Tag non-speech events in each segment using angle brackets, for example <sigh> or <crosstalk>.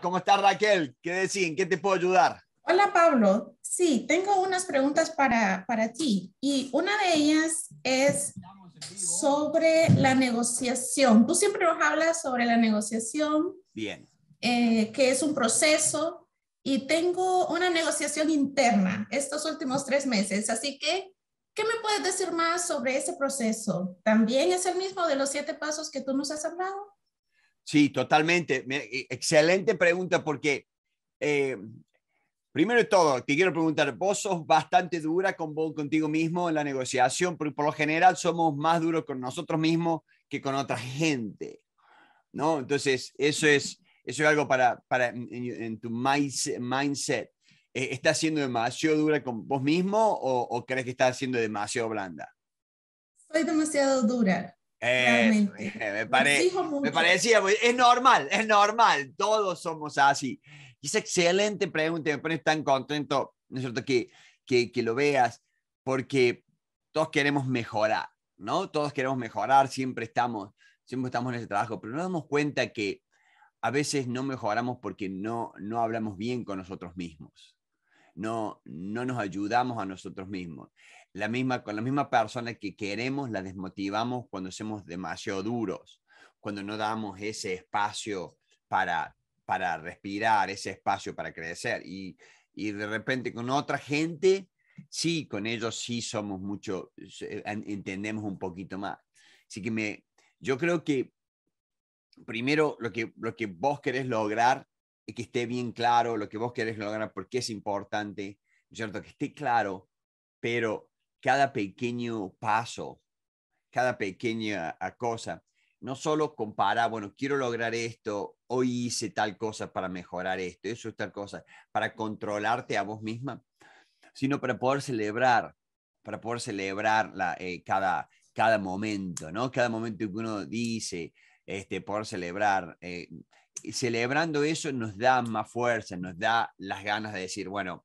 ¿Cómo estás, Raquel? ¿Qué decís? qué te puedo ayudar? Hola, Pablo. Sí, tengo unas preguntas para, para ti. Y una de ellas es sobre la negociación. Tú siempre nos hablas sobre la negociación. Bien. Eh, que es un proceso. Y tengo una negociación interna estos últimos tres meses. Así que, ¿qué me puedes decir más sobre ese proceso? ¿También es el mismo de los siete pasos que tú nos has hablado? Sí, totalmente. E, excelente pregunta porque, eh, primero de todo, te quiero preguntar, vos sos bastante dura con vos, contigo mismo en la negociación, porque por lo general somos más duros con nosotros mismos que con otra gente, ¿no? Entonces, eso es, eso es algo para, para en, tu mindset. Eh, ¿Estás siendo demasiado dura con vos mismo o, o crees que estás siendo demasiado blanda? Soy demasiado dura me, me parecía, es normal, es normal, todos somos así. Y es excelente pregunta, me pones tan contento, ¿no es cierto?, que, que, que, lo veas, porque todos queremos mejorar, ¿no? Todos queremos mejorar, siempre estamos, siempre estamos en ese trabajo, pero nos damos cuenta que a veces no mejoramos porque no, no hablamos bien con nosotros mismos, no, no nos ayudamos a nosotros mismos la misma, con la misma persona que queremos, la desmotivamos cuando somos demasiado duros, cuando no damos ese espacio para, para respirar, ese espacio para crecer. Y, y de repente con otra gente, sí, con ellos sí somos mucho, entendemos un poquito más. Así que me, yo creo que primero lo que, lo que vos querés lograr es que esté bien claro lo que vos querés lograr, porque es importante, ¿cierto? Que esté claro, pero cada pequeño paso, cada pequeña ah, cosa. No solo comparar, bueno, quiero lograr esto, hoy hice tal cosa para mejorar esto, eso es tal cosa, para controlarte a vos misma, sino para poder celebrar, para poder celebrar la, eh, cada, cada momento, ¿no? Cada momento que uno dice, este, poder celebrar. Eh, celebrando eso nos da más fuerza, nos da las ganas de decir, bueno,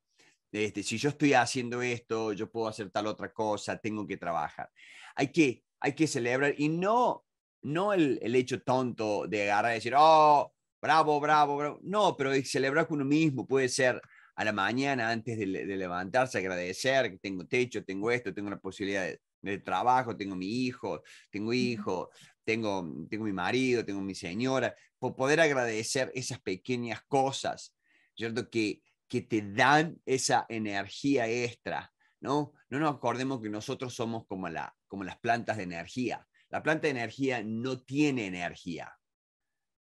este, si yo estoy haciendo esto, yo puedo hacer tal otra cosa, tengo que trabajar. Hay que, hay que celebrar y no, no el, hecho tonto de agarrar y decir, oh, bravo, bravo, bravo. No, pero celebrar con uno mismo puede ser a la mañana antes de, levantarse, agradecer que tengo techo, tengo esto, tengo la posibilidad de, trabajo, tengo mi hijo, tengo hijo, tengo, tengo mi marido, tengo mi señora, por poder agradecer esas pequeñas cosas, ¿cierto? Que, que te dan esa energía extra, ¿no? No nos acordemos que nosotros somos como, la, como las plantas de energía. La planta de energía no tiene energía,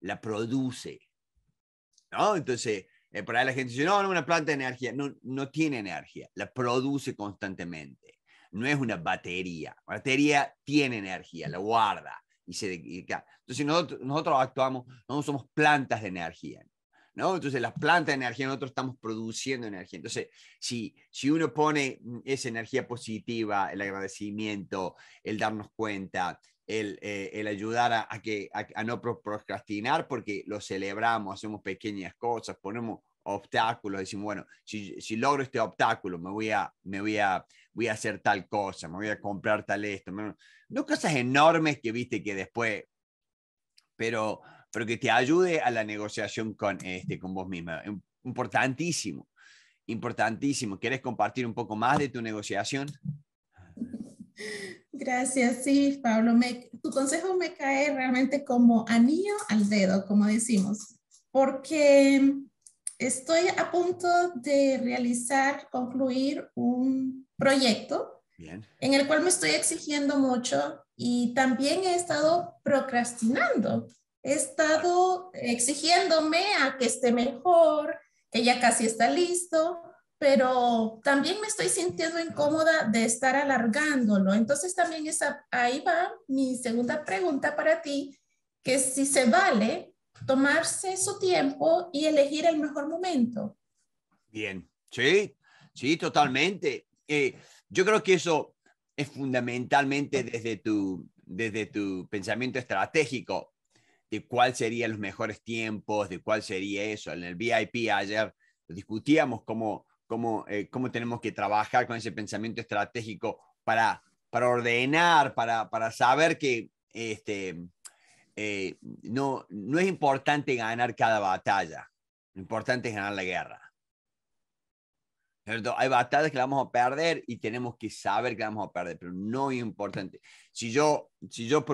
la produce, ¿no? Entonces, eh, la gente dice, no, no, una planta de energía, no, no tiene energía, la produce constantemente. No es una batería. La batería tiene energía, la guarda. Y se, entonces nosotros, nosotros actuamos, no somos plantas de energía. Entonces las plantas de energía, nosotros estamos produciendo energía. Entonces, si, si uno pone mm, esa energía positiva, el agradecimiento, el darnos cuenta, el, eh, ayudar a, que, a, no procrastinar, porque lo celebramos, hacemos pequeñas cosas, ponemos obstáculos, decimos, bueno, si, si, logro este obstáculo, me voy a, me voy a, voy a hacer tal cosa, me voy a comprar tal esto, no cosas enormes que viste que después, pero pero que te ayude a la negociación con, este, con vos misma. Importantísimo, importantísimo. ¿Quieres compartir un poco más de tu negociación? Gracias, sí, Pablo. tu consejo me cae realmente como anillo al dedo, como decimos, porque estoy a punto de realizar, concluir un proyecto en el cual me estoy exigiendo mucho y también he estado procrastinando he estado exigiéndome a que esté mejor, que ya casi está listo, pero también me estoy sintiendo incómoda de estar alargándolo. Entonces también esa, ahí va mi segunda pregunta para ti, que si se vale tomarse su tiempo y elegir el mejor momento. Bien, sí, sí, totalmente. Eh, yo creo que eso es fundamentalmente desde tu, desde tu pensamiento estratégico de cuál serían los mejores tiempos, de cuál sería eso. En el VIP ayer discutíamos cómo, eh, cómo tenemos que trabajar con ese pensamiento estratégico para, para ordenar, para, para saber que este, eh, no, no es importante ganar cada batalla, lo importante es ganar la guerra. Hay batallas que vamos a perder y tenemos que saber que vamos a perder, pero no es importante. Si yo, si yo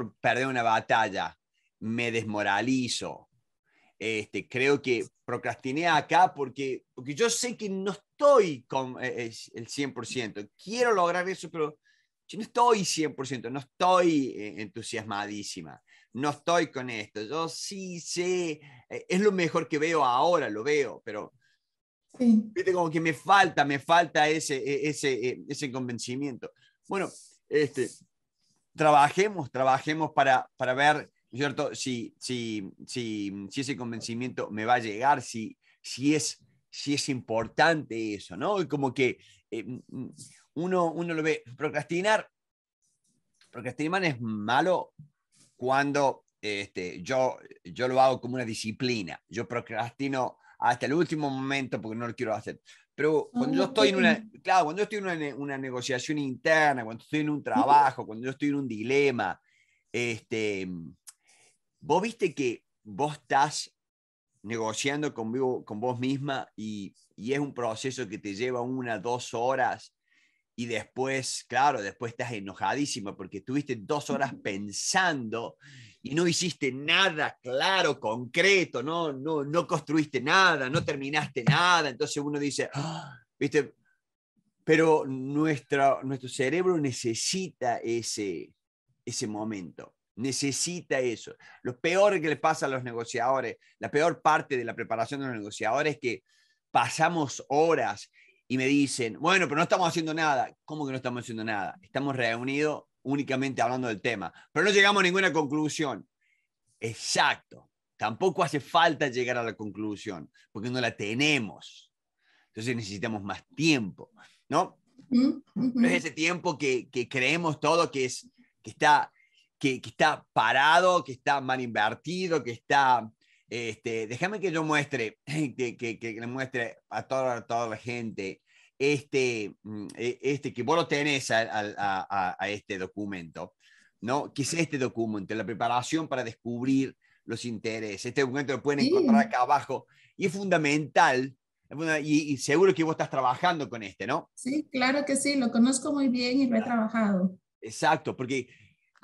una batalla me desmoralizo. Este, creo que procrastiné acá porque, porque yo sé que no estoy con eh, eh, el 100%. Quiero lograr eso, pero no estoy 100%, no estoy eh, entusiasmadísima, no estoy con esto. Yo sí sé, es lo mejor que veo ahora, lo veo, pero sí. como que me falta, me falta ese, e, ese, e, ese convencimiento. Bueno, este, trabajemos, trabajemos para, para ver cierto? Si, si, si, mm, si, ese convencimiento me va a llegar, si, si, es, si es importante eso, ¿no? Y como que eh, mm, mm, uno, uno lo ve, procrastinar, procrastinar es malo cuando este, yo, yo lo hago como una disciplina, yo procrastino hasta el último momento porque no lo quiero hacer. Pero ah, cuando yo estoy en una, claro, cuando estoy en una, una negociación interna, cuando estoy en un trabajo, cuando yo estoy en un dilema, este, Vos viste que vos estás negociando conmigo, con vos misma y, es un proceso que te lleva una, dos horas y después, claro, después estás enojadísima porque estuviste dos horas <laughs> pensando y no hiciste nada claro, concreto, no, no, no construiste nada, no terminaste nada. Entonces uno dice, <gasps> ah", ¿viste? Pero nuestro cerebro necesita ese, ese momento necesita eso. Lo peor que le pasa a los negociadores, la peor parte de la preparación de los negociadores es que pasamos horas y me dicen, bueno, pero no estamos haciendo nada. ¿Cómo que no estamos haciendo nada? Estamos reunidos únicamente hablando del tema, pero no llegamos a ninguna conclusión. Exacto. Tampoco hace falta llegar a la conclusión, porque no la tenemos. Entonces necesitamos más tiempo, ¿no? Es ese tiempo que, creemos todo que, es, que está que, está parado, que está mal invertido, que está... Este, déjame que yo muestre, <laughs> que, que, le muestre a toda, toda la gente este, mm, e, este, que vos lo tenés a, este documento, ¿no? Que es este documento, la preparación para descubrir los intereses. Este documento lo pueden encontrar acá abajo y es fundamental. Y, y, seguro que vos estás trabajando con este, ¿no? Sí, claro que sí, lo conozco muy bien y lo he trabajado. Exacto, porque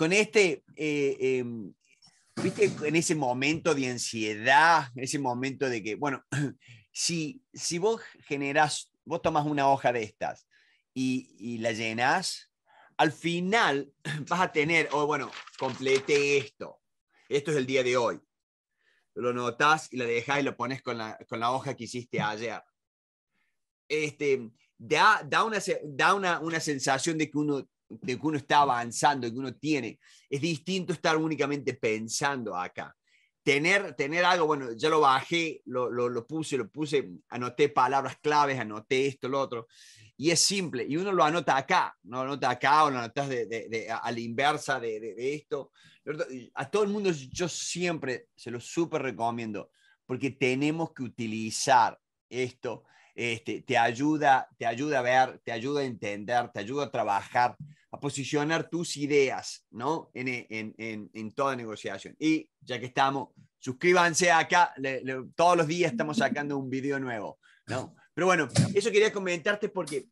con este, eh, em, viste, en ese momento de ansiedad, en ese momento de que, bueno, <clears throat> si, si vos generás, vos tomas una hoja de estas y, la llenás, al final <clears throat> vas a tener, o oh, bueno, complete esto, esto es el día de hoy. Lo notás y lo dejás y lo pones con la, hoja que hiciste ayer. Este, da, da, una, da una sensación de que uno de que uno está avanzando y que uno tiene. Es distinto estar únicamente pensando acá. Tener, tener algo, bueno, ya lo bajé, lo, lo, puse, lo puse, anoté palabras claves, anoté esto, lo otro, y es simple, y uno lo anota acá, no lo anota acá o lo anotas de, de, de, a la inversa de, esto. A todo el mundo yo siempre se lo súper recomiendo, porque tenemos que utilizar esto este, te, ayuda, te ayuda a ver, te ayuda a entender, te ayuda a trabajar, a posicionar tus ideas ¿no? en, e, en, toda negociación. Y ya que estamos, suscríbanse acá, todos los días estamos sacando un video nuevo. ¿no? Pero bueno, eso quería comentarte porque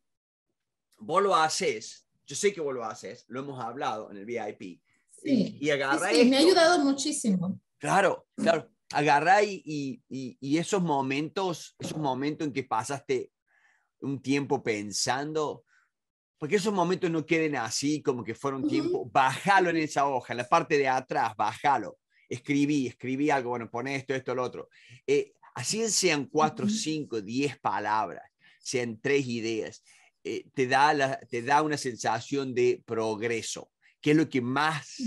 vos lo haces, yo sé que vos lo haces, lo hemos hablado en el VIP. Sí, y, sí, me ha ayudado muchísimo. Claro, claro agarrá y, esos momentos, esos momentos en que pasaste un tiempo pensando, porque esos momentos no queden así como que fueron tiempos. tiempo, bájalo en esa hoja, en la parte de atrás, bájalo, escribí, escribí algo, bueno, pon esto, esto, lo otro. Eh, así sean cuatro, cinco, diez palabras, sean tres ideas, eh, da te da una sensación de progreso qué es lo que más,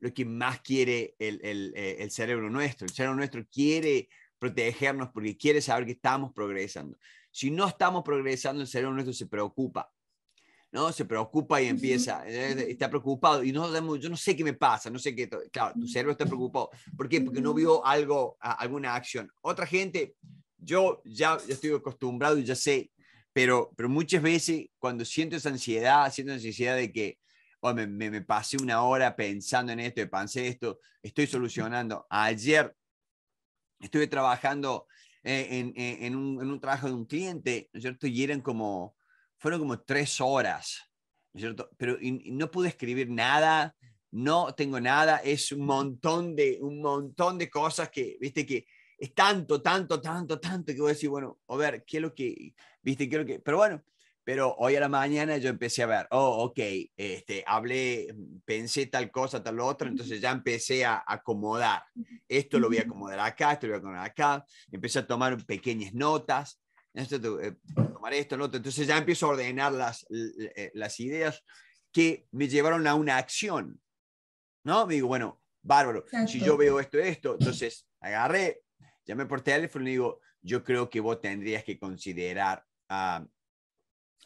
lo que más quiere eh, el, cerebro nuestro. El cerebro nuestro quiere protegernos porque quiere saber que estamos progresando. Si no estamos progresando, el cerebro nuestro se preocupa. ¿no? Se preocupa y empieza, está preocupado y no, yo no sé qué me pasa, no sé qué, claro, tu cerebro está preocupado. ¿Por qué? Porque no vio algo, alguna acción. Otra gente, yo ya, estoy acostumbrado y ya sé, pero, pero muchas veces cuando siento esa ansiedad, siento esa ansiedad de que Oh, me, pasé una hora pensando en esto, pensé esto, estoy solucionando. Ayer estuve trabajando eh, eh, en, un, trabajo de un cliente, ¿no es cierto? Y eran como, fueron como tres horas, ¿no es cierto? Pero no pude escribir nada, no tengo nada, es un montón de, un montón de cosas que, viste, que es tanto, tanto, tanto, tanto que voy a decir, bueno, a ver, ¿qué es lo que, viste, qué es lo que, pero bueno, pero hoy a la mañana yo empecé a ver, oh, ok, este, hablé, mm, pensé tal cosa, tal otra, entonces ya empecé a acomodar. Esto lo voy a acomodar acá, esto lo voy a acomodar acá. Empecé a tomar pequeñas notas, eh, tomar esto, nota Entonces ya empiezo a ordenar las, eh, las ideas que me llevaron a una acción. ¿No? Me digo, bueno, bárbaro, si yo veo esto, esto, entonces agarré, llamé por teléfono y digo, yo creo que vos tendrías que considerar ah,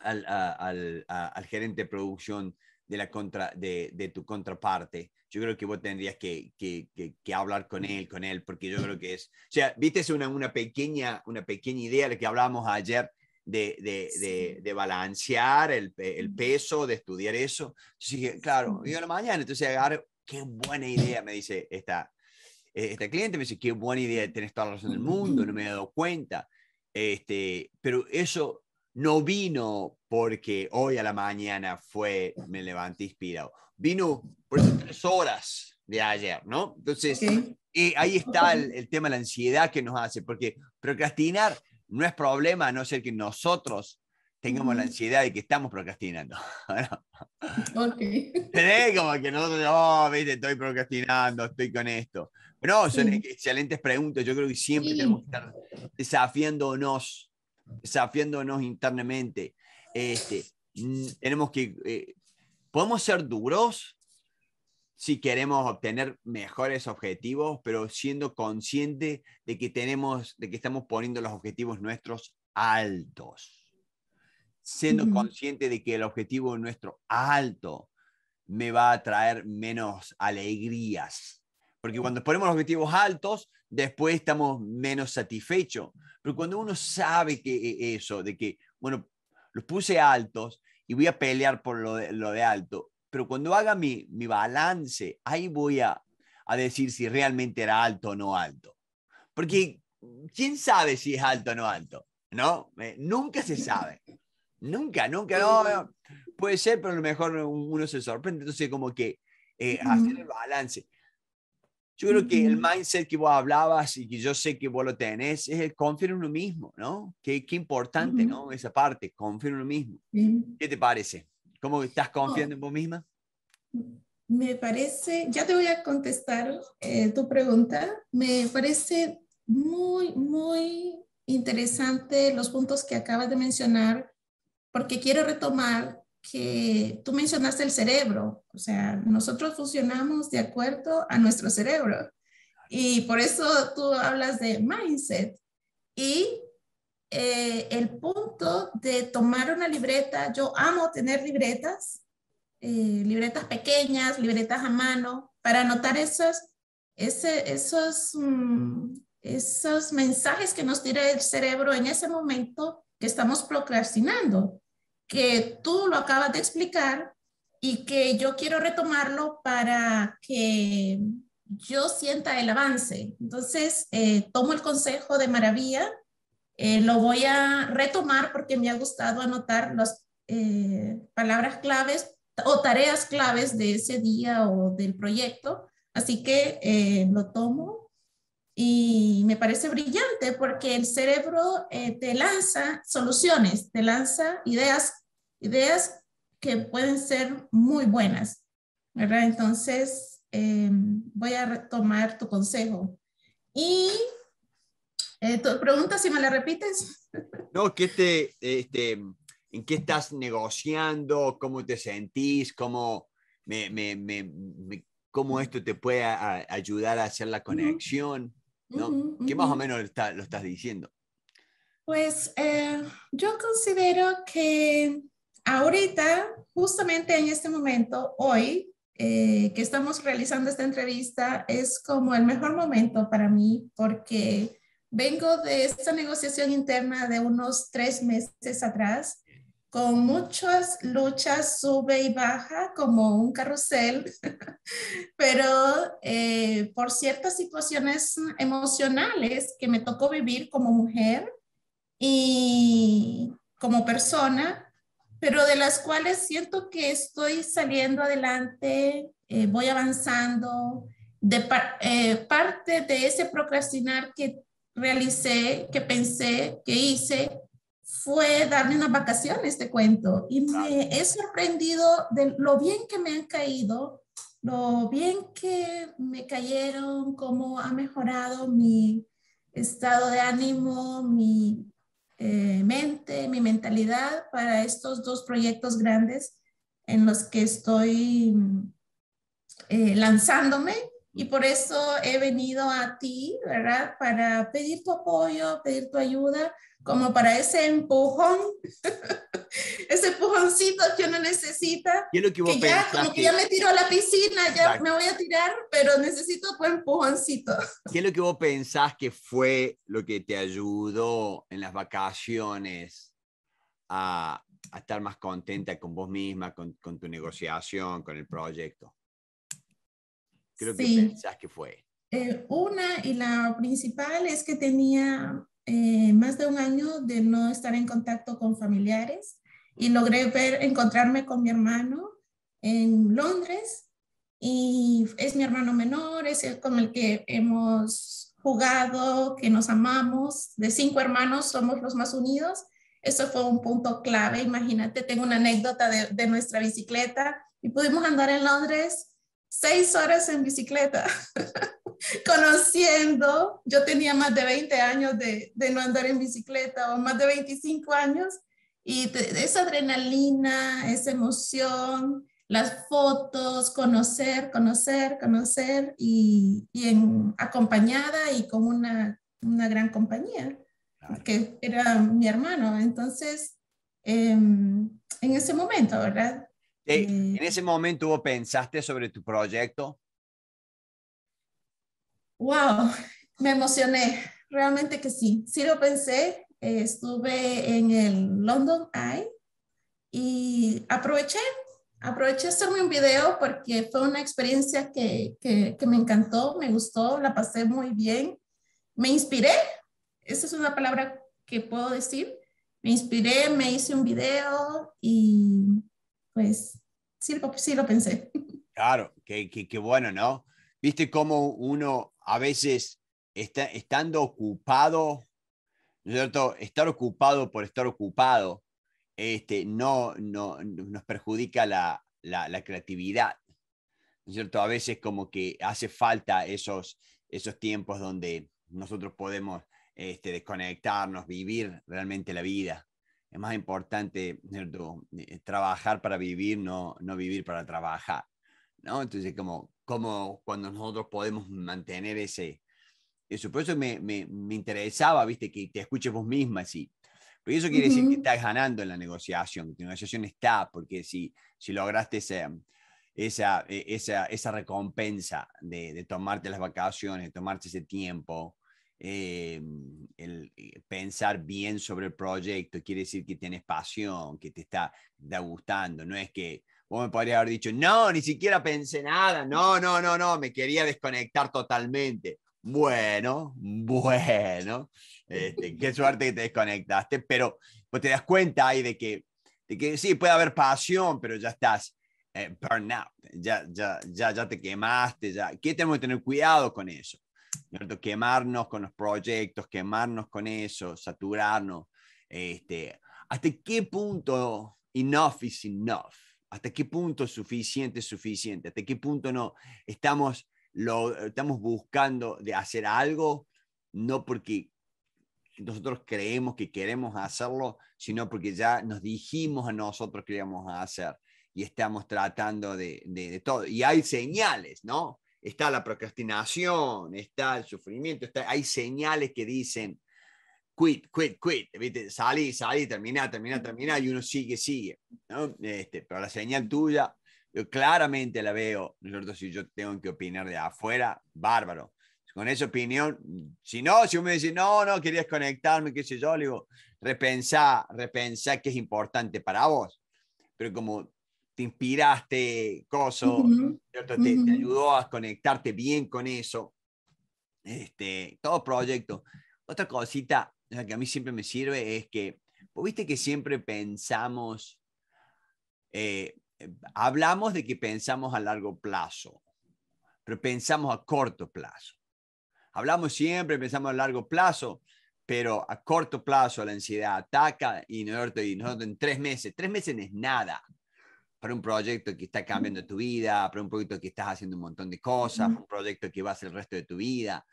al, al, al gerente de producción de, la contra, de, de, tu contraparte. Yo creo que vos tendrías que, que, que, hablar con él, con él, porque yo creo que es, o sea, viste una, una, pequeña, una pequeña idea de la que hablábamos ayer de, de, de balancear el, el, peso, de estudiar eso. Entonces claro, yo a la mañana, entonces agarro, qué buena idea, me dice esta, esta cliente, me dice, qué buena idea, tenés toda la razón del mundo, no me he dado cuenta. Este, pero eso no vino porque hoy a la mañana fue, me levanté inspirado. Vino por esas tres horas de ayer, ¿no? Entonces, ahí está el, tema de la ansiedad que nos hace, porque procrastinar no es problema, a no ser que nosotros tengamos la ansiedad de que estamos procrastinando. <laughs> ¿no? Como que nosotros, oh, viste, estoy procrastinando, estoy con esto. Pero no, son excelentes preguntas. Yo creo que siempre debemos tenemos que estar desafiándonos desafiándonos internamente. Este, tenemos que, eh, podemos ser duros si queremos obtener mejores objetivos, pero siendo consciente de que tenemos, de que estamos poniendo los objetivos nuestros altos. Siendo consciente de que el objetivo nuestro alto me va a traer menos alegrías porque cuando ponemos objetivos altos, después estamos menos satisfechos. Pero cuando uno sabe que eh, eso, de que, bueno, los puse altos y voy a pelear por lo de, lo de alto, pero cuando haga mi, mi balance, ahí voy a, decir si realmente era alto o no alto. Porque quién sabe si es alto o no alto, ¿no? Eh, nunca se sabe. Nunca, nunca, Puede ser, pero a lo mejor uno se sorprende. Entonces, como que eh, hacer el balance. Yo creo que el mindset que vos hablabas y que yo sé que vos lo tenés es el confiar en uno mismo, ¿no? Qué, qué importante, ¿no? Esa parte, confiar en uno mismo. ¿Qué te parece? ¿Cómo estás confiando en vos misma? Me parece, ya te voy a contestar eh, tu pregunta. Me parece muy, muy interesante los puntos que acabas de mencionar, porque quiero retomar que tú mencionaste el cerebro, o sea, nosotros funcionamos de acuerdo a nuestro cerebro. Y por eso tú hablas de mindset. Y eh, el punto de tomar una libreta, yo amo tener libretas, eh, libretas pequeñas, libretas a mano, para anotar esos, esos, mm, esos mensajes que nos tira el cerebro en ese momento que estamos procrastinando que tú lo acabas de explicar y que yo quiero retomarlo para que yo sienta el avance. Entonces, eh, tomo el consejo de maravilla, eh, lo voy a retomar porque me ha gustado anotar las eh, palabras claves o tareas claves de ese día o del proyecto. Así que lo tomo y me parece brillante porque el cerebro te lanza soluciones, te lanza ideas ideas que pueden ser muy buenas, ¿verdad? Entonces, eh, voy a retomar tu consejo. Y eh, tu pregunta, si me la repites. <laughs> No, que te, este, ¿en qué estás negociando? ¿Cómo te sentís? ¿Cómo, me, me, me, cómo esto te puede ayudar a hacer la conexión? ¿Qué más o menos lo, estás diciendo? Pues eh, yo considero que ahorita, justamente en este momento, hoy, eh, que estamos realizando esta entrevista, es como el mejor momento para mí porque vengo de esta negociación interna de unos tres meses atrás con muchas luchas sube y baja como un carrusel, <laughs> pero eh, por ciertas situaciones emocionales que me tocó vivir como mujer y como persona, pero de las cuales siento que estoy saliendo adelante, eh, voy avanzando. De eh, parte de ese procrastinar que realicé, que pensé, que hice, fue darme unas vacaciones, este cuento. Y me he sorprendido de lo bien que me han caído, lo bien que me cayeron, cómo ha mejorado mi estado de ánimo, mi eh, mente, mi mentalidad para estos dos proyectos grandes en los que estoy mm, eh, lanzándome y por eso he venido a ti, ¿verdad? Para pedir tu apoyo, pedir tu ayuda, como para ese empujón, <laughs> ese empujoncito que uno necesita. que, ya, como que ya me tiro a la piscina, ya me voy a tirar, pero necesito tu empujoncito. <laughs> ¿Qué es lo que vos pensás que fue lo que te ayudó en las vacaciones a, estar más contenta con vos misma, con tu negociación, con el proyecto? sí. que fue? una y la principal es que tenía eh, más de un año de no estar en contacto con familiares y logré ver, encontrarme con mi hermano en Londres y es mi hermano menor, es el con el que hemos jugado, que nos amamos, de cinco hermanos somos los más unidos. Eso fue un punto clave, imagínate, tengo una anécdota de, de nuestra bicicleta y pudimos andar en Londres seis horas en bicicleta, <laughs> conociendo, yo tenía más de 20 años de, no andar en bicicleta o más de 25 años, y esa adrenalina, esa emoción, las fotos, conocer, conocer, conocer, y, y acompañada y con una, gran compañía, que era mi hermano. Entonces, em, en ese momento, ¿verdad? Eh, mm. ¿En ese momento pensaste sobre tu proyecto? Wow, me emocioné, realmente que sí, sí lo pensé, eh, estuve en el London Eye y aproveché, aproveché hacerme un video porque fue una experiencia que, que, que me encantó, me gustó, la pasé muy bien, me inspiré, esa es una palabra que puedo decir, me inspiré, me hice un video y pues sí, lo pensé. <laughs> Claro, qué bueno, ¿no? Viste cómo uno a veces está, estando ocupado, ¿no es cierto? Estar ocupado por estar ocupado, este, no, nos perjudica la, creatividad, ¿no es cierto? A veces como que hace falta esos, esos tiempos donde nosotros podemos este, desconectarnos, vivir realmente la vida es más importante eh, trabajar para vivir, no, no vivir para trabajar. ¿no? Entonces, como, como cuando nosotros podemos mantener ese... Eso, por eso me, me, me interesaba, viste, que te escuches vos misma, sí. Pero eso quiere decir que estás ganando en la negociación, que tu negociación está, porque si, si lograste esa, e, esa, esa recompensa de, de tomarte las vacaciones, de tomarte ese tiempo, eh, el eh, pensar bien sobre el proyecto, quiere decir que tienes pasión, que te está, está gustando, no es que vos me podrías haber dicho, no, ni siquiera pensé nada, no, no, no, no, me quería desconectar totalmente. Bueno, <laughs> bueno, este, qué suerte que te desconectaste, pero pues, te das cuenta ahí de que, de que sí, puede haber pasión, pero ya estás eh, burnout, ya, ya, ya, ya te quemaste, ya. ¿Qué tenemos que tener cuidado con eso? quemarnos con los proyectos, quemarnos con eso, saturarnos. Este, ¿Hasta qué punto enough is enough? ¿Hasta qué punto suficiente es suficiente? ¿Hasta qué punto no estamos, lo, estamos buscando de hacer algo? No porque nosotros creemos que queremos hacerlo, sino porque ya nos dijimos a nosotros que íbamos a hacer y estamos tratando de todo. Y hay señales, ¿no? está la procrastinación, está el sufrimiento, está, hay señales que dicen, quit, quit, quit, salí, salí, termina termina termina y uno sigue, sigue. ¿no? Este, pero la señal tuya, yo claramente la veo, cierto si yo tengo que opinar de afuera, bárbaro. Con esa opinión, si no, si uno me dice, no, no, querías conectarme, qué sé yo, le digo, repensá, repensá que es importante para vos. Pero como te inspiraste, coso, te, ayudó a conectarte bien con eso. Este, todo proyecto. Otra cosita la que a mí siempre me sirve es que, viste que siempre pensamos, eh, hablamos de que pensamos a largo plazo, pero pensamos a corto plazo. Hablamos siempre, pensamos a largo plazo, pero a corto plazo la ansiedad ataca y nosotros, y nosotros en tres meses, tres meses no es nada para un proyecto que está cambiando tu vida, para un proyecto que estás haciendo un montón de cosas, un proyecto que va a ser el resto de tu vida,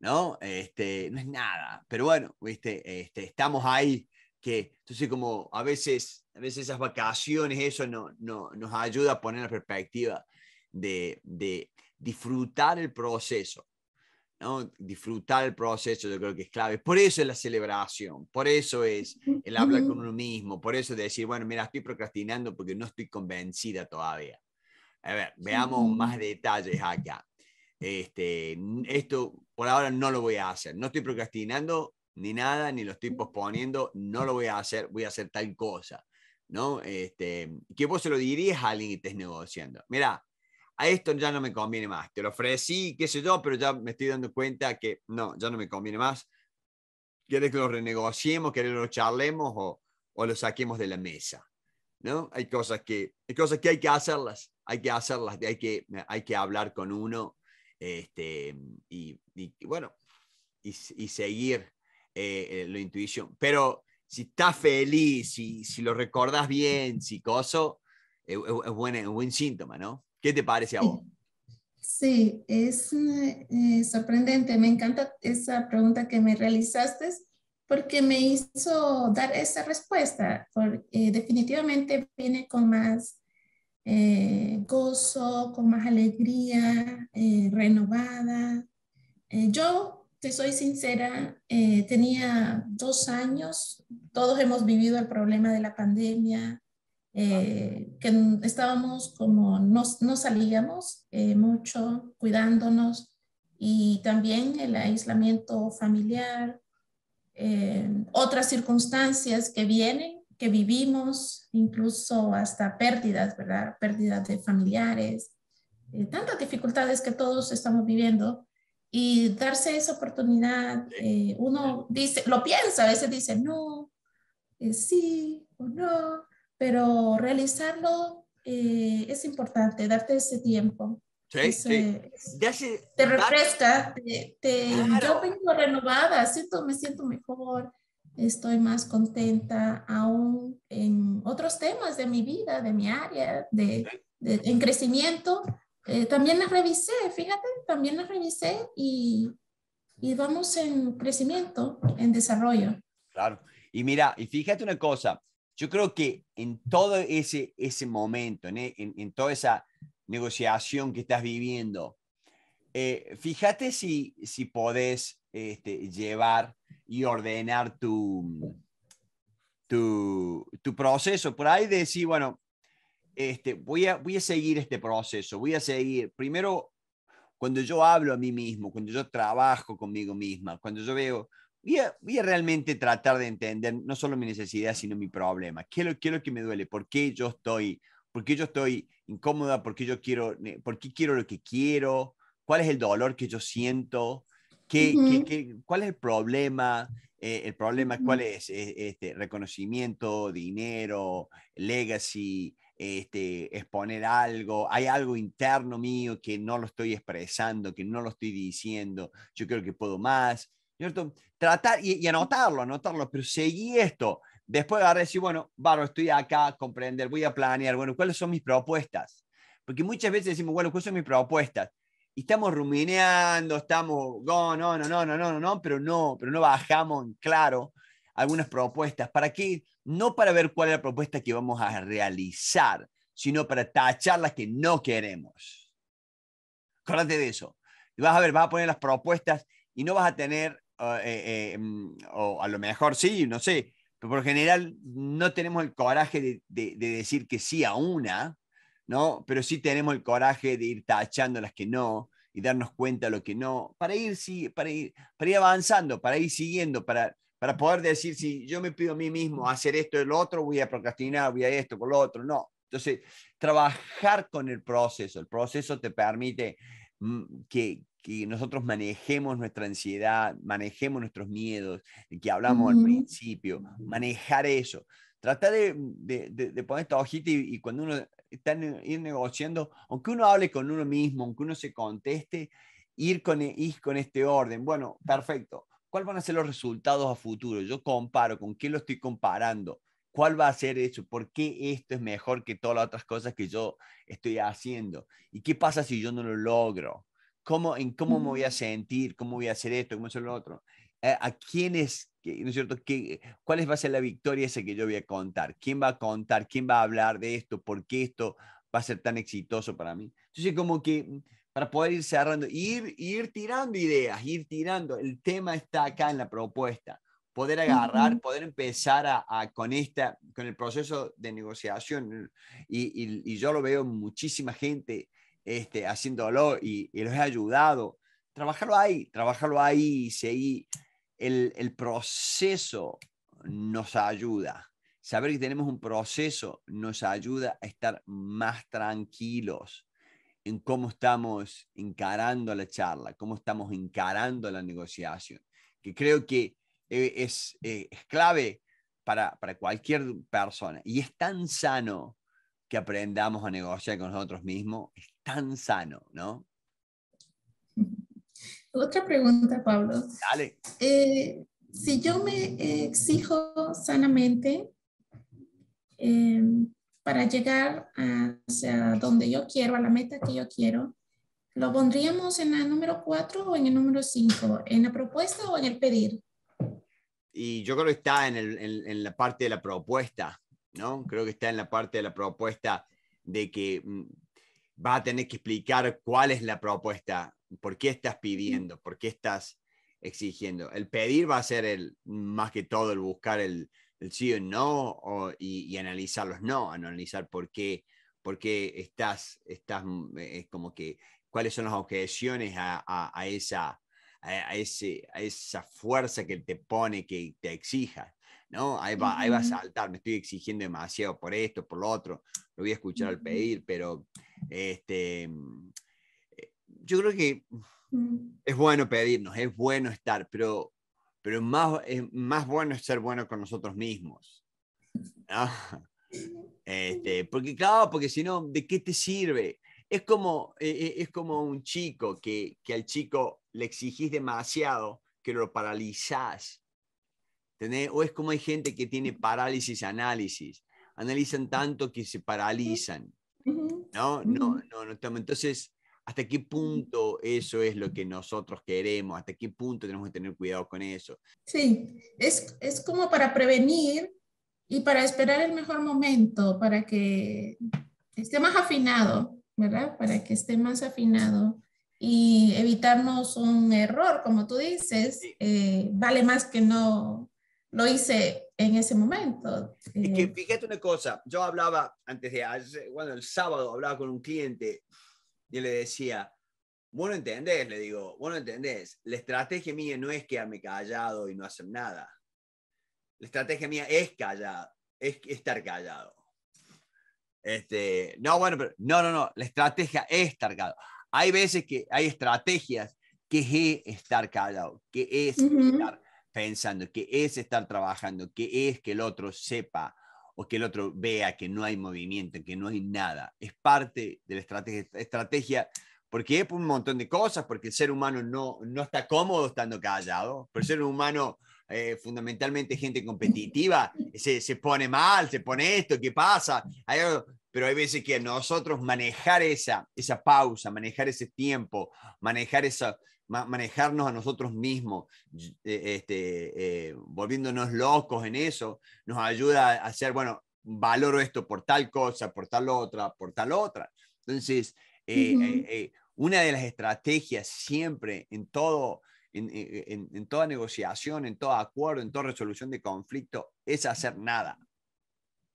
¿no? Este, no es nada, pero bueno, ¿viste? Este, estamos ahí, que entonces como a veces, a veces esas vacaciones, eso no, no, nos ayuda a poner la perspectiva de, de disfrutar el proceso, Disfrutar el proceso yo creo que es clave. Por eso es la celebración, por eso es el hablar con uno mismo, por eso es decir, bueno, mira, estoy procrastinando porque no estoy convencida todavía. A ver, veamos más detalles acá. Este, esto por ahora no lo voy a hacer, no estoy procrastinando ni nada, ni lo estoy posponiendo, no lo voy a hacer, voy a hacer tal cosa, ¿no? Este, que vos se lo dirías a alguien que estés negociando. Mira, a esto ya no me conviene más. Te lo ofrecí, qué sé yo, pero ya me estoy dando cuenta que no, ya no me conviene más. ¿Quieres que lo renegociemos, quieres que lo charlemos o, o lo saquemos de la mesa? ¿No? Hay cosas que, hay cosas que hay que hacerlas, hay que hacerlas, hay que, hay que hablar con uno este, y, bueno, y, seguir eh, eh, la intuición. Pero si estás feliz, si, si lo recordás bien, si coso, es, es, es buen síntoma, ¿no? ¿Qué te parece a vos? Sí, es eh, eh, sorprendente. Me encanta esa pregunta que me realizaste porque me hizo dar esa respuesta. Porque, eh, definitivamente viene con más gozo, con más alegría, renovada. yo, te soy sincera, tenía dos años, todos hemos vivido el problema de la pandemia, eh, que estábamos como, no, no salíamos eh, mucho, cuidándonos y también el aislamiento familiar, eh, otras circunstancias que vienen, que vivimos, incluso hasta pérdidas, ¿verdad? Pérdidas de familiares, tantas dificultades que todos estamos viviendo y darse esa oportunidad, uno dice, lo piensa, a veces dice no, sí o no, pero realizarlo eh, es importante, darte ese tiempo. Sí, sí. te refresca, te, yo vengo renovada, siento, me siento mejor, estoy más contenta aún en otros temas de mi vida, de mi área, de, en crecimiento. Eh, también las revisé, fíjate, también las revisé y, y vamos en crecimiento, en desarrollo. Claro. Y mira, y fíjate una cosa, yo creo que en todo ese, ese momento, en, e, en, toda esa negociación que estás viviendo, eh, fíjate si, si podés este, llevar y ordenar tu, tu, tu, proceso. Por ahí decir, bueno, este, voy, a, voy a seguir este proceso, voy a seguir. Primero, cuando yo hablo a mí mismo, cuando yo trabajo conmigo misma, cuando yo veo, Voy a, realmente tratar de entender no solo mi necesidad, sino mi problema. ¿Qué es lo, que me duele? ¿Por qué yo estoy, por qué yo estoy incómoda? ¿Por qué yo quiero, por qué quiero lo que quiero? ¿Cuál es el dolor que yo siento? ¿Qué, ¿Cuál es el problema? Eh, el problema, ¿cuál es? Eh, este, reconocimiento, dinero, legacy, este, exponer algo, hay algo interno mío que no lo estoy expresando, que no lo estoy diciendo, yo creo que puedo más, ¿cierto? Tratar y, anotarlo, anotarlo, pero seguí esto. Después agarré decir, bueno, barro, estoy acá, comprender, voy a planear, bueno, ¿cuáles son mis propuestas? Porque muchas veces decimos, bueno, ¿cuáles son mis propuestas? Y estamos rumineando, estamos, no, no, no, no, no, no, no, pero no, pero no bajamos en claro algunas propuestas. ¿Para qué? No para ver cuál es la propuesta que vamos a realizar, sino para tachar las que no queremos. Acuérdate de eso. vas a ver, vas a poner las propuestas y no vas a tener eh, eh, mm, o, a lo mejor sí, no sé, pero por general no tenemos el coraje de, decir que sí a una, ¿no? Pero sí tenemos el coraje de ir tachando las que no y darnos cuenta de lo que no, para ir, para ir, avanzando, para ir siguiendo, para, para poder decir, si yo me pido a mí mismo hacer esto y lo otro, voy a procrastinar, voy a esto, por lo otro, no. Entonces, trabajar con el proceso, el proceso te permite mm, que, que nosotros manejemos nuestra ansiedad, manejemos nuestros miedos, que hablamos al principio, manejar eso. Tratar de, poner esta hojita y, cuando uno está ir negociando, aunque uno hable con uno mismo, aunque uno se conteste, ir con, e, ir con este orden. Bueno, perfecto. ¿Cuáles van a ser los resultados a futuro? Yo comparo, ¿con qué lo estoy comparando? ¿Cuál va a ser eso? ¿Por qué esto es mejor que todas las otras cosas que yo estoy haciendo? ¿Y qué pasa si yo no lo logro? cómo, en cómo me voy a sentir, cómo voy a hacer esto, cómo hacer lo otro. Eh, ¿A, quiénes, no es cierto? ¿Qué, ¿Cuál va a ser la victoria esa que yo voy a contar? ¿Quién va a contar? ¿Quién va a hablar de esto? ¿Por qué esto va a ser tan exitoso para mí? Entonces, como que mm, para poder ir cerrando, ir, ir tirando ideas, ir tirando. El tema está acá en la propuesta. Poder agarrar, poder empezar a, con, esta, con el proceso de negociación. Y, yo lo veo muchísima gente este, haciéndolo y, los he ayudado. Trabajarlo ahí, trabajarlo ahí y seguir. El, proceso nos ayuda. Saber que tenemos un proceso nos ayuda a estar más tranquilos en cómo estamos encarando la charla, cómo estamos encarando la negociación, que creo que eh, eh, es, clave para, para, cualquier persona. Y es tan sano que aprendamos a negociar con nosotros mismos, sano, ¿no? Otra pregunta, Pablo. Dale. Eh, si yo me exijo sanamente em, para llegar a donde yo quiero, a la meta que yo quiero, ¿lo pondríamos en el número 4 o en el número 5? ¿En la propuesta o en el pedir? Y yo creo que está en, en la parte de la propuesta, ¿no? Creo que está en la parte de la propuesta de que mm, va a tener que explicar cuál es la propuesta, por qué estás pidiendo, por qué estás exigiendo. El pedir va a ser el, más que todo el buscar el, el sí o no y, analizar los no, analizar por qué, por qué estás, estás mm, es como que cuáles son las objeciones a, esa, a, ese, a esa fuerza que te pone que te exija. ¿no? Ahí va, a saltar, me estoy exigiendo demasiado por esto, por lo otro, lo voy a escuchar al pedir, pero este, mm, eh, yo creo que mm. es bueno pedirnos, es bueno estar, pero, pero más, es más bueno es ser bueno con nosotros mismos. <laughs> Este, porque claro, porque si no, ¿de qué te sirve? Es como, e, e, es como un chico que, que, al chico le exigís demasiado, que lo paralizás. O es como hay gente que tiene parálisis, análisis. Analizan tanto que se paralizan. No, no, no, no estamos. Entonces, ¿hasta qué punto eso es lo que nosotros queremos? ¿Hasta qué punto tenemos que tener cuidado con eso? Sí, es, es como para prevenir y para esperar el mejor momento, para que esté más afinado, ¿verdad? Para que esté más afinado y evitarnos un error, como tú dices, eh, vale más que no lo hice en ese momento. Es que eh, fíjate una cosa, yo hablaba antes de ayer, bueno, el sábado hablaba con un cliente y le decía, bueno, entendés, le digo, bueno, entendés, la estrategia mía no es quedarme callado y no hacer nada. La estrategia mía es callar, es estar callado. Este, no, bueno, pero no, no, no, la estrategia es estar callado. Hay veces que hay estrategias que es estar callado, que es estar callado pensando, que es estar trabajando, que es que el otro sepa o que el otro vea que no hay movimiento, que no hay nada. Es parte de la estrategia, porque es un montón de cosas, porque el ser humano no, no está cómodo estando callado, pero el ser humano, eh, fundamentalmente gente competitiva, se, pone mal, se pone esto, ¿qué pasa? pero hay veces que nosotros manejar esa, esa pausa, manejar ese tiempo, manejar esa, manejarnos a nosotros mismos, e-, este, eh, volviéndonos locos en eso, nos ayuda a hacer, bueno, valoro esto por tal cosa, por tal otra, por tal otra. Entonces, eh, eh, una de las estrategias siempre en todo, en, toda negociación, en todo acuerdo, en toda resolución de conflicto, es hacer nada.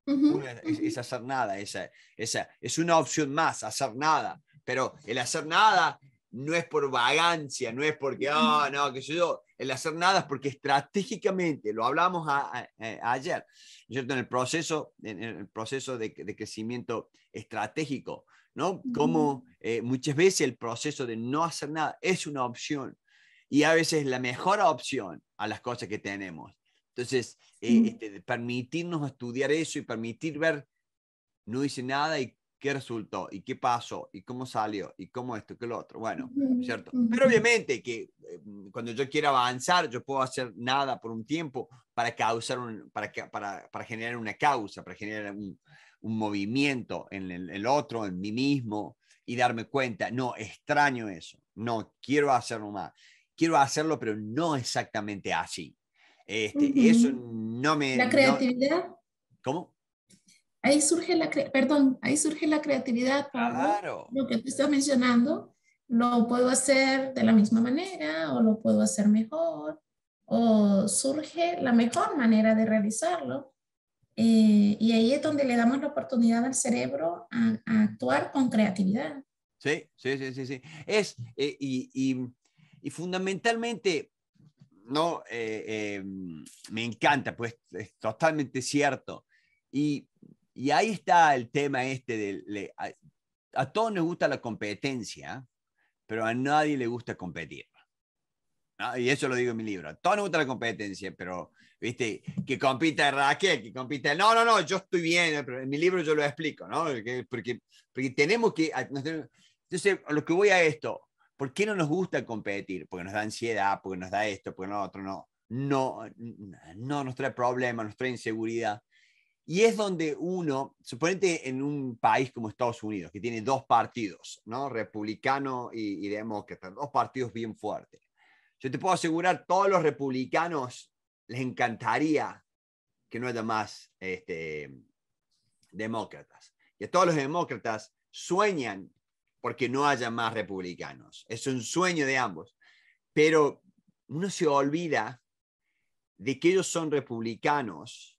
es, hacer nada, esa, esa, es una opción más, hacer nada. Pero el hacer nada no es por vagancia, no es porque, oh, no, que yo, el hacer nada es porque estratégicamente, lo hablamos ayer, ¿cierto? En el proceso, en el proceso de, crecimiento estratégico, ¿no? Como eh, muchas veces el proceso de no hacer nada es una opción y a veces la mejor opción a las cosas que tenemos. Entonces, eh, este, permitirnos estudiar eso y permitir ver, no hice nada y qué resultó y qué pasó y cómo salió y cómo esto, que lo otro. Bueno, ¿cierto? Pero obviamente que eh, mm, cuando yo quiero avanzar, yo puedo hacer nada por un tiempo para causar un, para, para, para generar una causa, para generar un, movimiento en el, otro, en mí mismo y darme cuenta, no, extraño eso, no, quiero hacerlo más, quiero hacerlo, pero no exactamente así. Este, Eso no me... La creatividad. ¿Cómo? Ahí surge la, perdón, ahí surge la creatividad. Pablo. Lo que tú estás mencionando, lo puedo hacer de la misma manera o lo puedo hacer mejor o surge la mejor manera de realizarlo. Eh, y ahí es donde le damos la oportunidad al cerebro a, actuar con creatividad. Sí, sí, sí, sí, Es, eh, y, y, fundamentalmente, no, eh, me encanta, pues es totalmente cierto. Y y ahí está el tema este de... a, todos nos gusta la competencia, pero a nadie le gusta competir. Y eso lo digo en mi libro. A todos nos gusta la competencia, pero, viste, que compita Raquel, que compita... No, no, no, yo estoy bien, eh, en mi libro yo lo explico, ¿no? Porque, porque, tenemos que... Entonces, a lo que voy a esto, ¿por qué no nos gusta competir? Porque nos da ansiedad, porque nos da esto, porque no, otro no. No, no nos trae problemas, nos trae inseguridad. Y es donde uno, suponete en un país como Estados Unidos, que tiene dos partidos, ¿no? Republicano y, demócrata, dos partidos bien fuertes. Yo te puedo asegurar, todos los republicanos les encantaría que no haya más este, demócratas. Y a todos los demócratas sueñan porque no haya más republicanos. Es un sueño de ambos. Pero uno se olvida de que ellos son republicanos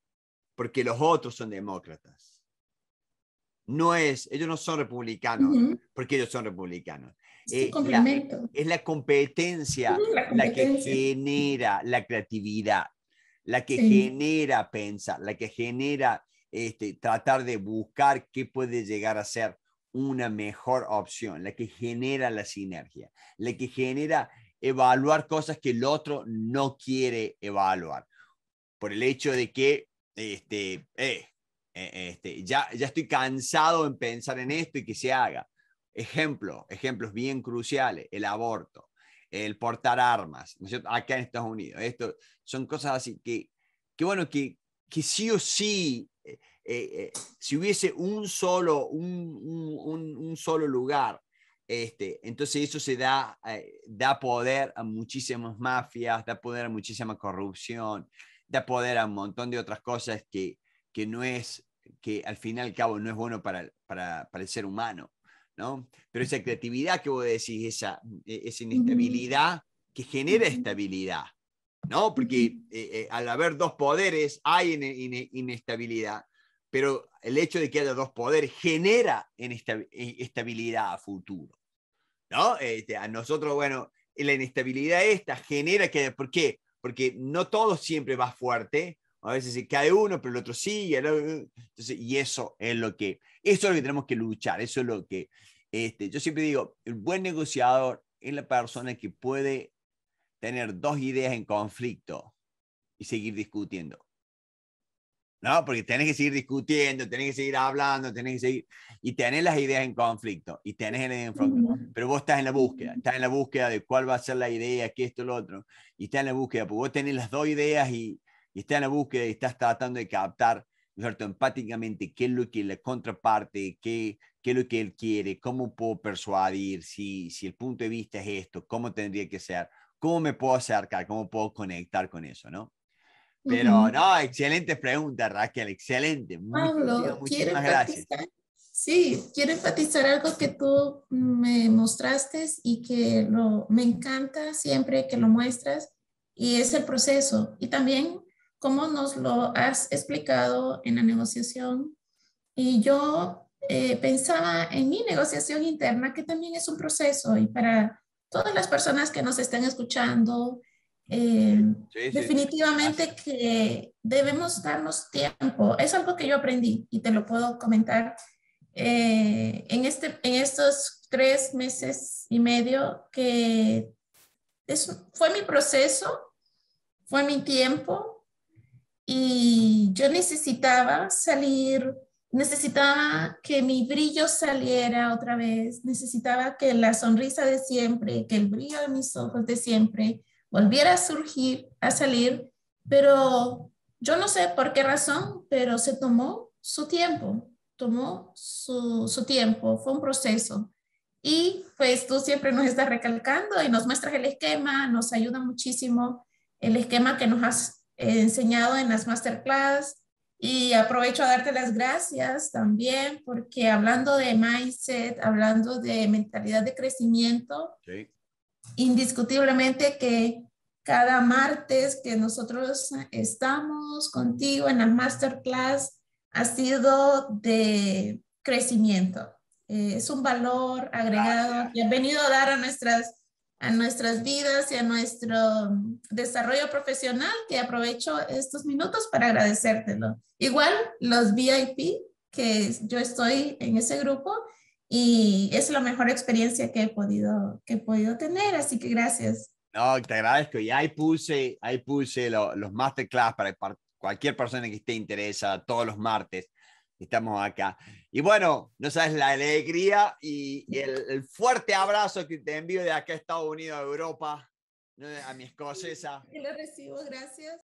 porque los otros son demócratas. No es, ellos no son republicanos, porque ellos son republicanos. Es, eh, la, competencia, la, que genera la creatividad, la que genera pensar, la que genera este, tratar de buscar qué puede llegar a ser una mejor opción, la que genera la sinergia, la que genera evaluar cosas que el otro no quiere evaluar. Por el hecho de que este, eh, eh, este, ya, ya estoy cansado en pensar en esto y que se haga. Ejemplo, ejemplos bien cruciales, el aborto, el portar armas, ¿no Acá en Estados Unidos, esto son cosas así que, que bueno, que, que sí o sí, eh, si hubiese un solo, un, solo lugar, este, entonces eso se da, da poder a muchísimas mafias, da poder a muchísima corrupción, poder a un montón de otras cosas que, que no es, que al final y al cabo no es bueno para, para, para el ser humano, ¿no? Pero esa creatividad que vos decís, esa, e, esa inestabilidad que genera estabilidad, ¿no? Porque eh, eh, al haber dos poderes hay inestabilidad, pero el hecho de que haya dos poderes genera eh, estabilidad a futuro, ¿no? Este, a nosotros, bueno, la inestabilidad esta genera que, ¿por qué? porque no todo siempre va fuerte, a veces se cae uno, pero el otro sí, eh, y, eso es lo que, eso es lo que tenemos que luchar, eso es lo que, este, yo siempre digo, el buen negociador es la persona que puede tener dos ideas en conflicto y seguir discutiendo. ¿no? Porque tenés que seguir discutiendo, tenés que seguir hablando, tienes que seguir, y tenés las ideas en conflicto, y tenés el en pero vos estás en la búsqueda, estás en la búsqueda de cuál va a ser la idea, qué esto, lo otro, y estás en la búsqueda, porque vos tenés las dos ideas y, estás en la búsqueda y estás tratando de captar, ¿cierto? Empáticamente, qué es lo que la contraparte, qué, qué es lo que él quiere, cómo puedo persuadir, si, si el punto de vista es esto, cómo tendría que ser, cómo me puedo acercar, cómo puedo conectar con eso, ¿no? Pero no, excelente pregunta Raquel, excelente. Pablo, muchísimas gracias. Sí, quiero enfatizar algo que tú me mostraste y que lo, me encanta siempre que lo muestras y es el proceso y también cómo nos lo has explicado en la negociación. Y yo eh, pensaba en mi negociación interna, que también es un proceso y para todas las personas que nos están escuchando eh, definitivamente que debemos darnos tiempo. Es algo que yo aprendí y te lo puedo comentar. Eh, en, este, en estos tres meses y medio que fue mi proceso, fue mi tiempo y yo necesitaba salir, necesitaba que mi brillo saliera otra vez, necesitaba que la sonrisa de siempre, que el brillo de mis ojos de siempre volviera a surgir, a salir, pero yo no sé por qué razón, pero se tomó su tiempo, tomó su, su tiempo, fue un proceso. Y pues tú siempre nos estás recalcando y nos muestras el esquema, nos ayuda muchísimo el esquema que nos has enseñado en las masterclass. Y aprovecho a darte las gracias también porque hablando de mindset, hablando de mentalidad de crecimiento, indiscutiblemente que cada martes que nosotros estamos contigo en la masterclass ha sido de crecimiento. Eh, es un valor agregado que ha venido a dar a nuestras, a nuestras vidas y a nuestro desarrollo profesional, que aprovecho estos minutos para agradecértelo. Igual los VIP, que yo estoy en ese grupo, y es la mejor experiencia que he podido, que he podido tener, así que gracias. No, te agradezco. Y ahí puse, ahí puse los masterclass para, cualquier persona que esté interesada, todos los martes estamos acá. Y bueno, no sabes la alegría y, el, fuerte abrazo que te envío de acá a Estados Unidos, a Europa, a mi escocesa. Sí, lo recibo, gracias.